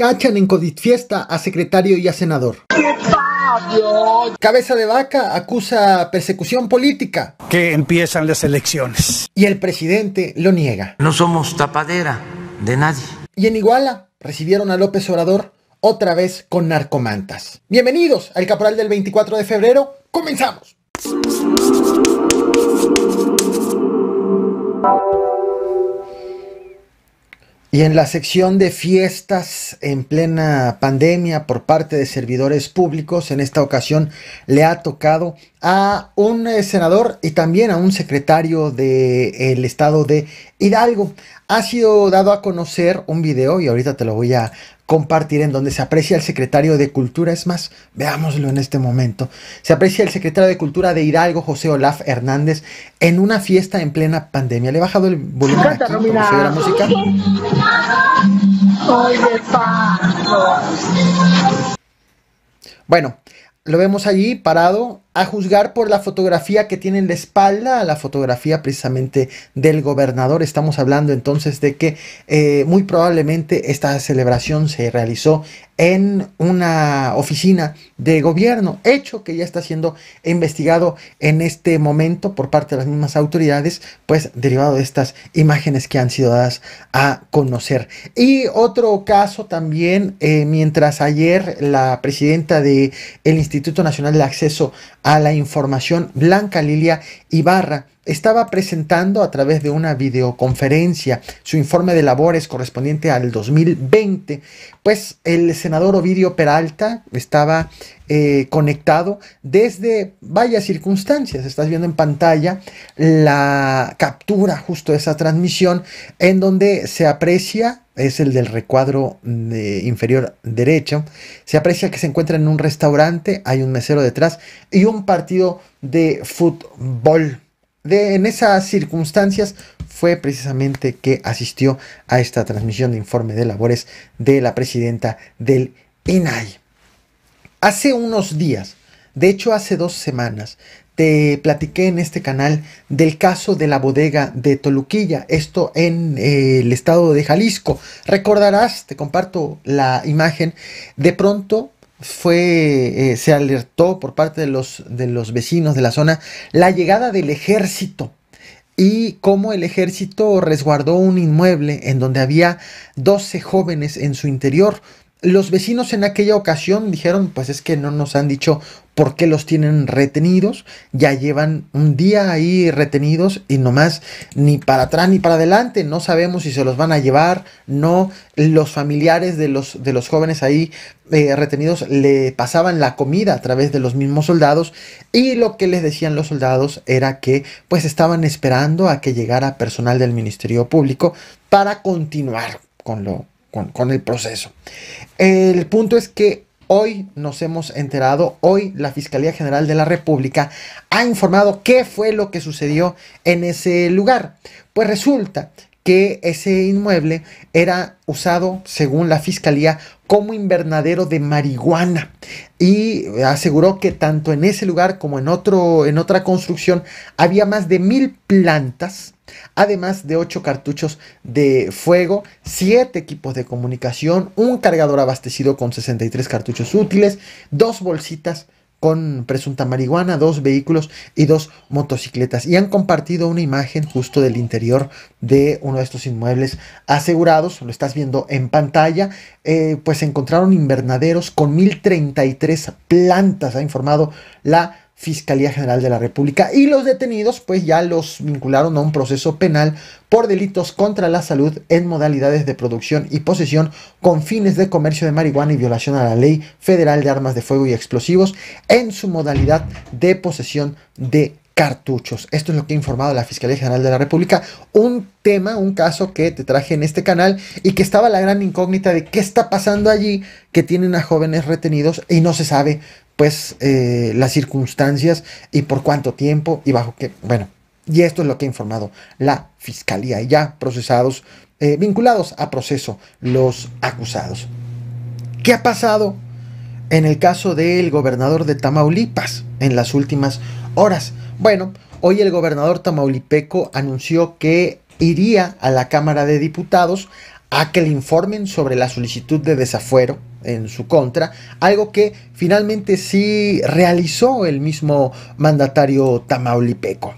Cachan en codifiesta a secretario y a senador. Cabeza de vaca acusa persecución política. Que empiezan las elecciones. Y el presidente lo niega. No somos tapadera de nadie. Y en Iguala recibieron a López Obrador otra vez con narcomantas. Bienvenidos al Caporal del 24 de febrero. Comenzamos. Y en la sección de fiestas en plena pandemia por parte de servidores públicos, en esta ocasión le ha tocado a un eh, senador y también a un secretario del estado de Hidalgo. Ha sido dado a conocer un video y ahorita te lo voy a compartir en donde se aprecia el secretario de Cultura. Es más, veámoslo en este momento. Se aprecia el secretario de Cultura de Hidalgo, José Olaf Hernández, en una fiesta en plena pandemia. Le he bajado el volumen aquí, música. Bueno, lo vemos allí parado a juzgar por la fotografía que tiene en la espalda, la fotografía precisamente del gobernador. Estamos hablando entonces de que eh, muy probablemente esta celebración se realizó en una oficina de gobierno, hecho que ya está siendo investigado en este momento por parte de las mismas autoridades, pues derivado de estas imágenes que han sido dadas a conocer. Y otro caso también, eh, mientras ayer la presidenta del el Instituto Nacional de Acceso a la información, Blanca Lilia Ibarra estaba presentando a través de una videoconferencia su informe de labores correspondiente al 2020, pues el senador Ovidio Peralta estaba eh, conectado desde varias circunstancias. Estás viendo en pantalla la captura justo de esa transmisión en donde se aprecia es el del recuadro mm, eh, inferior derecho. Se aprecia que se encuentra en un restaurante, hay un mesero detrás y un partido de fútbol. De, en esas circunstancias fue precisamente que asistió a esta transmisión de informe de labores de la presidenta del INAI. Hace unos días, de hecho hace dos semanas, te platiqué en este canal del caso de la bodega de Toluquilla, esto en eh, el estado de Jalisco. Recordarás, te comparto la imagen, de pronto fue, eh, se alertó por parte de los, de los vecinos de la zona la llegada del ejército y cómo el ejército resguardó un inmueble en donde había 12 jóvenes en su interior, los vecinos en aquella ocasión dijeron, pues es que no nos han dicho por qué los tienen retenidos, ya llevan un día ahí retenidos y nomás ni para atrás ni para adelante, no sabemos si se los van a llevar, no, los familiares de los, de los jóvenes ahí eh, retenidos le pasaban la comida a través de los mismos soldados y lo que les decían los soldados era que pues estaban esperando a que llegara personal del Ministerio Público para continuar con lo, con, el proceso. El punto es que Hoy nos hemos enterado, hoy la Fiscalía General de la República ha informado qué fue lo que sucedió en ese lugar. Pues resulta que ese inmueble era usado, según la Fiscalía, como invernadero de marihuana y aseguró que tanto en ese lugar como en, otro, en otra construcción había más de mil plantas además de 8 cartuchos de fuego, 7 equipos de comunicación, un cargador abastecido con 63 cartuchos útiles, dos bolsitas con presunta marihuana, dos vehículos y dos motocicletas. Y han compartido una imagen justo del interior de uno de estos inmuebles asegurados, lo estás viendo en pantalla, eh, pues encontraron invernaderos con 1033 plantas, ha informado la Fiscalía General de la República y los detenidos pues ya los vincularon a un proceso penal por delitos contra la salud en modalidades de producción y posesión con fines de comercio de marihuana y violación a la ley federal de armas de fuego y explosivos en su modalidad de posesión de cartuchos. Esto es lo que ha informado la Fiscalía General de la República. Un tema, un caso que te traje en este canal y que estaba la gran incógnita de qué está pasando allí, que tienen a jóvenes retenidos y no se sabe pues eh, las circunstancias y por cuánto tiempo y bajo qué. Bueno, y esto es lo que ha informado la fiscalía y ya procesados, eh, vinculados a proceso los acusados. ¿Qué ha pasado en el caso del gobernador de Tamaulipas en las últimas horas? Bueno, hoy el gobernador tamaulipeco anunció que iría a la Cámara de Diputados a que le informen sobre la solicitud de desafuero en su contra, algo que finalmente sí realizó el mismo mandatario tamaulipeco.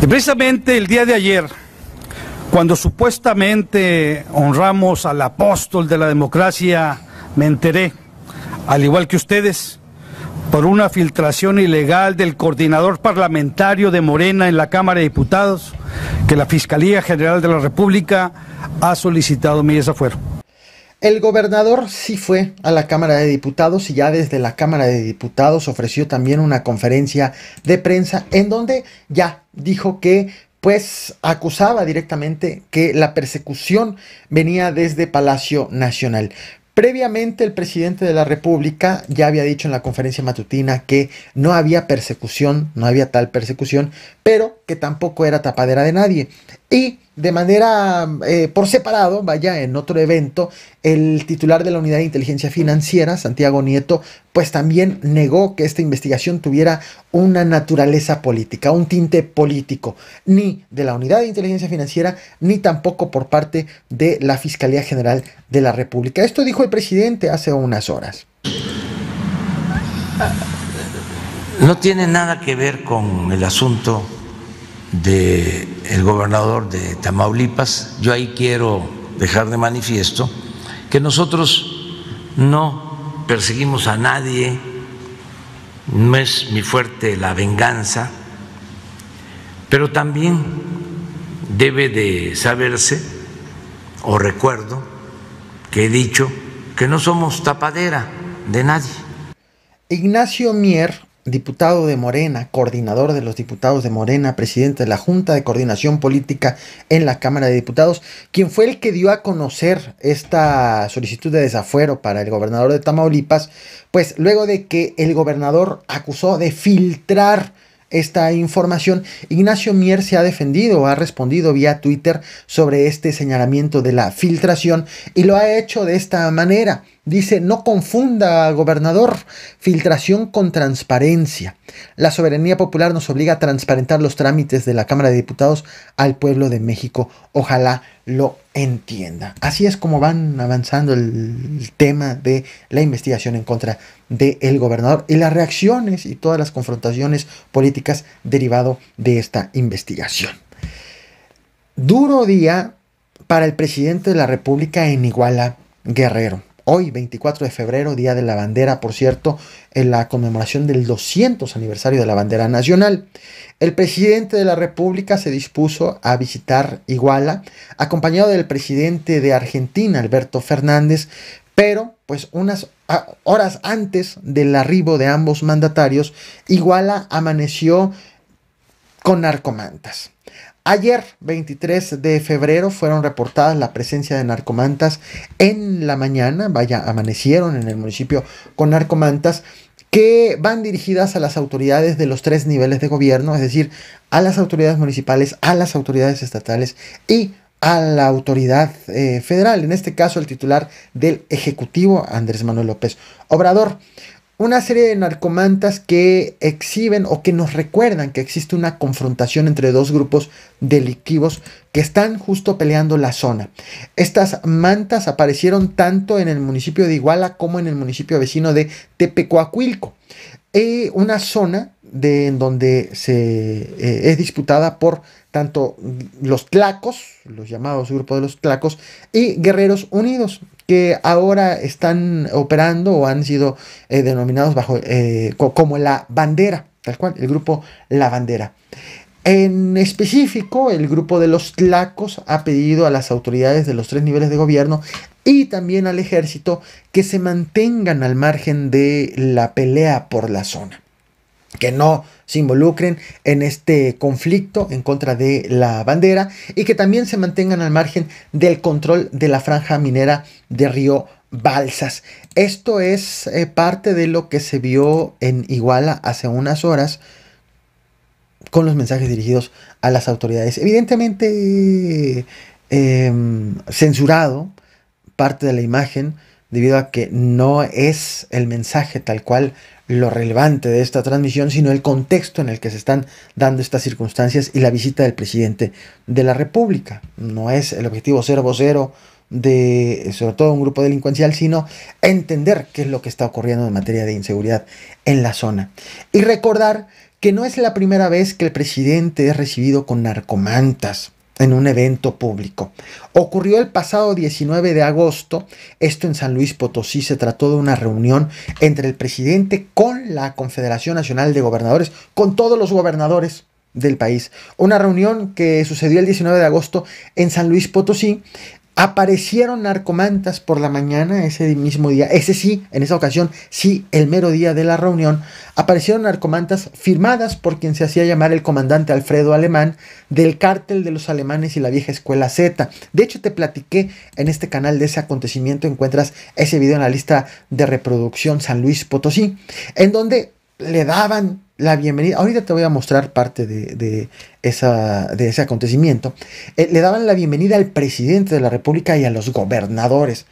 Y precisamente el día de ayer, cuando supuestamente honramos al apóstol de la democracia, me enteré, al igual que ustedes, por una filtración ilegal del coordinador parlamentario de Morena en la Cámara de Diputados, que la Fiscalía General de la República ha solicitado mi desafuero. El gobernador sí fue a la Cámara de Diputados y ya desde la Cámara de Diputados ofreció también una conferencia de prensa en donde ya dijo que pues acusaba directamente que la persecución venía desde Palacio Nacional. Previamente el presidente de la República ya había dicho en la conferencia matutina que no había persecución, no había tal persecución, pero que tampoco era tapadera de nadie. Y de manera eh, por separado, vaya, en otro evento, el titular de la Unidad de Inteligencia Financiera, Santiago Nieto, pues también negó que esta investigación tuviera una naturaleza política, un tinte político, ni de la Unidad de Inteligencia Financiera, ni tampoco por parte de la Fiscalía General de la República. Esto dijo el presidente hace unas horas. No tiene nada que ver con el asunto del el gobernador de Tamaulipas, yo ahí quiero dejar de manifiesto que nosotros no perseguimos a nadie, no es mi fuerte la venganza, pero también debe de saberse, o recuerdo, que he dicho que no somos tapadera de nadie. Ignacio Mier diputado de Morena, coordinador de los diputados de Morena, presidente de la Junta de Coordinación Política en la Cámara de Diputados, quien fue el que dio a conocer esta solicitud de desafuero para el gobernador de Tamaulipas, pues luego de que el gobernador acusó de filtrar esta información, Ignacio Mier se ha defendido, ha respondido vía Twitter sobre este señalamiento de la filtración y lo ha hecho de esta manera. Dice, no confunda, gobernador, filtración con transparencia. La soberanía popular nos obliga a transparentar los trámites de la Cámara de Diputados al pueblo de México. Ojalá lo entienda. Así es como van avanzando el tema de la investigación en contra del gobernador y las reacciones y todas las confrontaciones políticas derivado de esta investigación. Duro día para el presidente de la República en Iguala Guerrero. Hoy, 24 de febrero, Día de la Bandera, por cierto, en la conmemoración del 200 aniversario de la bandera nacional. El presidente de la República se dispuso a visitar Iguala, acompañado del presidente de Argentina, Alberto Fernández, pero pues unas ah, horas antes del arribo de ambos mandatarios, Iguala amaneció con narcomantas. Ayer, 23 de febrero, fueron reportadas la presencia de narcomantas en la mañana, vaya, amanecieron en el municipio con narcomantas que van dirigidas a las autoridades de los tres niveles de gobierno, es decir, a las autoridades municipales, a las autoridades estatales y a la autoridad eh, federal, en este caso el titular del Ejecutivo, Andrés Manuel López Obrador una serie de narcomantas que exhiben o que nos recuerdan que existe una confrontación entre dos grupos delictivos que están justo peleando la zona. Estas mantas aparecieron tanto en el municipio de Iguala como en el municipio vecino de Tepecuacuilco. eh, una zona de, en donde se, eh, es disputada por tanto los tlacos, los llamados grupos de los tlacos, y guerreros unidos, que ahora están operando o han sido eh, denominados bajo eh, como la bandera, tal cual, el grupo La Bandera. En específico, el grupo de los Tlacos ha pedido a las autoridades de los tres niveles de gobierno y también al ejército que se mantengan al margen de la pelea por la zona que no se involucren en este conflicto en contra de la bandera y que también se mantengan al margen del control de la franja minera de Río Balsas. Esto es eh, parte de lo que se vio en Iguala hace unas horas con los mensajes dirigidos a las autoridades. Evidentemente em, censurado parte de la imagen debido a que no es el mensaje tal cual lo relevante de esta transmisión, sino el contexto en el que se están dando estas circunstancias y la visita del presidente de la República. No es el objetivo ser vocero de, sobre todo, un grupo delincuencial, sino entender qué es lo que está ocurriendo en materia de inseguridad en la zona. Y recordar que no es la primera vez que el presidente es recibido con narcomantas en un evento público. Ocurrió el pasado 19 de agosto, esto en San Luis Potosí, se trató de una reunión entre el presidente con la Confederación Nacional de Gobernadores, con todos los gobernadores del país. Una reunión que sucedió el 19 de agosto en San Luis Potosí Aparecieron narcomantas por la mañana ese mismo día. Ese sí, en esa ocasión, sí, el mero día de la reunión. Aparecieron narcomantas firmadas por quien se hacía llamar el comandante Alfredo Alemán del cártel de los alemanes y la vieja escuela Z. De hecho, te platiqué en este canal de ese acontecimiento. Encuentras ese video en la lista de reproducción San Luis Potosí, en donde le daban la bienvenida. Ahorita te voy a mostrar parte de, esa, de ese acontecimiento. Eh, le daban la bienvenida al presidente de la República y a los gobernadores.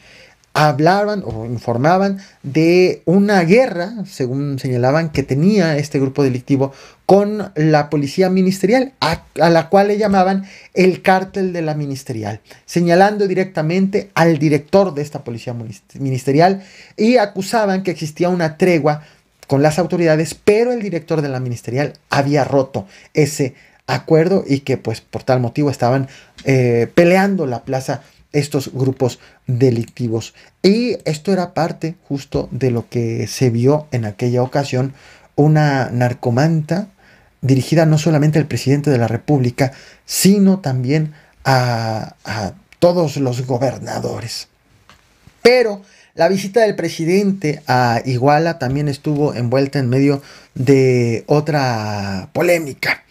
Hablaban o informaban de una guerra, según señalaban, que tenía este grupo delictivo con la policía ministerial, a la cual le llamaban el cártel de la ministerial, señalando directamente al director de esta policía ministerial y acusaban que existía una tregua con las autoridades, pero el director de la ministerial había roto ese acuerdo y que pues por tal motivo estaban eh, peleando la plaza estos grupos delictivos. Y esto era parte justo de lo que se vio en aquella ocasión, una narcomanta dirigida no solamente al presidente de la República, sino también a, a todos los gobernadores. Pero la visita del presidente a Iguala también estuvo envuelta en medio de otra polémica.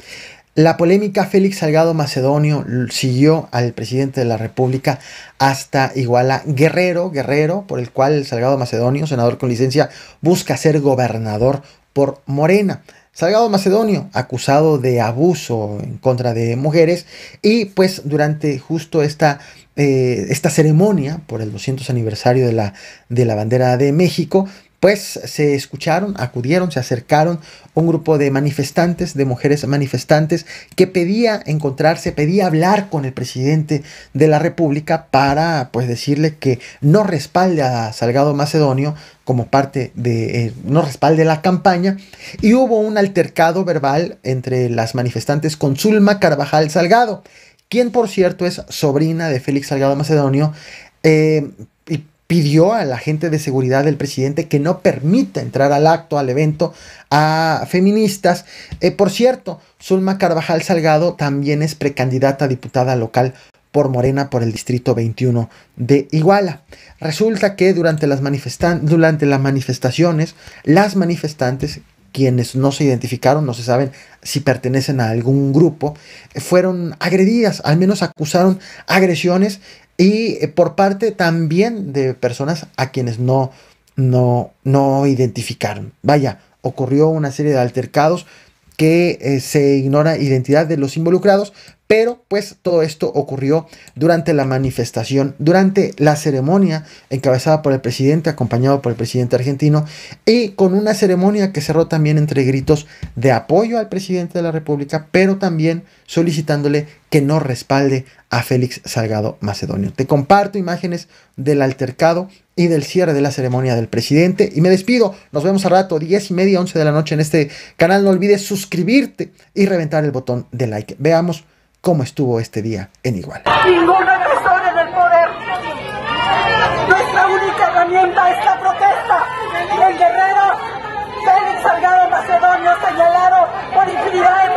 La polémica Félix Salgado Macedonio siguió al presidente de la República hasta Iguala Guerrero, Guerrero, por el cual Salgado Macedonio, senador con licencia, busca ser gobernador por Morena. Salgado Macedonio, acusado de abuso en contra de mujeres, y pues durante justo esta eh, esta ceremonia por el 200 aniversario de la, de la bandera de México, pues se escucharon, acudieron, se acercaron un grupo de manifestantes, de mujeres manifestantes, que pedía encontrarse, pedía hablar con el presidente de la República para pues decirle que no respalde a Salgado Macedonio como parte de, eh, no respalde la campaña. Y hubo un altercado verbal entre las manifestantes con Zulma Carvajal Salgado, quien por cierto es sobrina de Félix Salgado Macedonio, eh, y pidió a la gente de seguridad del presidente que no permita entrar al acto, al evento, a feministas. Eh, por cierto, Zulma Carvajal Salgado también es precandidata a diputada local por Morena por el distrito 21 de Iguala. Resulta que durante las, durante las manifestaciones, las manifestantes quienes no se identificaron, no se saben si pertenecen a algún grupo, fueron agredidas, al menos acusaron agresiones y eh, por parte también de personas a quienes no, no, no identificaron. Vaya, ocurrió una serie de altercados que eh, se ignora identidad de los involucrados, pero pues todo esto ocurrió durante la manifestación, durante la ceremonia encabezada por el presidente, acompañado por el presidente argentino, y con una ceremonia que cerró también entre gritos de apoyo al presidente de la República, pero también solicitándole que no respalde a Félix Salgado Macedonio. Te comparto imágenes del altercado y del cierre de la ceremonia del presidente. Y me despido. Nos vemos a rato, 10 y media, 11 de la noche en este canal. No olvides suscribirte y reventar el botón de like. Veamos cómo estuvo este día en Igual. Ninguna en el poder. Nuestra única herramienta es la protesta. Y el Guerrero, Félix Salgado Macedonio señalado por infinidad